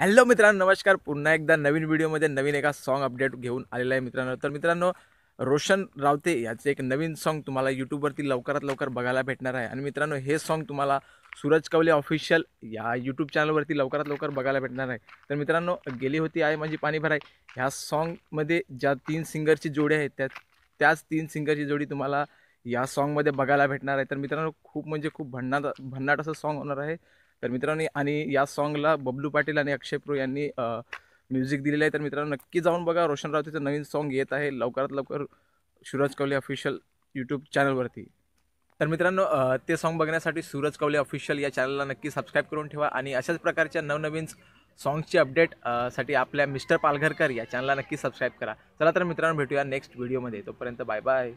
hello मित्रांनो नमस्कार पुन्हा एकदा नवीन व्हिडिओमध्ये नवीन एका सॉन्ग अपडेट घेऊन आलेला आहे मित्रांनो तर मित्रांनो रोशन रावते याचं एक नवीन सॉन्ग तुम्हाला यूट्यूबवरती लवकरात लवकर बघायला भेटणार आहे आणि मित्रांनो हे सॉन्ग तुम्हाला सूरज कवले ऑफिशियल या यूट्यूब चॅनलवरती लवकरात लवकर बघायला भेटणार आहे तर मित्रांनो गेली होती आहे माझी पाणी भराय ह्या सॉन्गमध्ये ज्या तीन सिंगरची जोडी आहेत त्या त्याच तीन सिंगरची जोडी तुम्हाला या सॉन्गमध्ये बघायला भेटणार आहे तर मित्रांनो खूप म्हणजे खूप भन्नाट भन्नाट असं सॉन्ग होणार आहे तर मित्रांनो आणि या सॉन्गला बबलू पाटील आणि अक्षय प्रो यांनी म्युझिक दिलेलं आहे तर मित्रांनो नक्की जाऊन बघा रोशन रावतीचं नवीन सॉन्ग येत आहे लवकरात लवकर सूरज कवले ऑफिशियल यूट्यूब चॅनलवरती तर मित्रांनो ते सॉन्ग बघण्यासाठी सूरज कवले ऑफिशियल या चॅनलला नक्की सबस्क्राईब करून ठेवा आणि अशाच प्रकारच्या नवनवीन सॉंगची अपडेट साठी आपल्या मिस्टर पालघरकर या चॅनलला नक्की सबस्क्राईब करा चला तर मित्रांनो भेटूया नेक्स्ट व्हिडिओमध्ये तोपर्यंत बाय बाय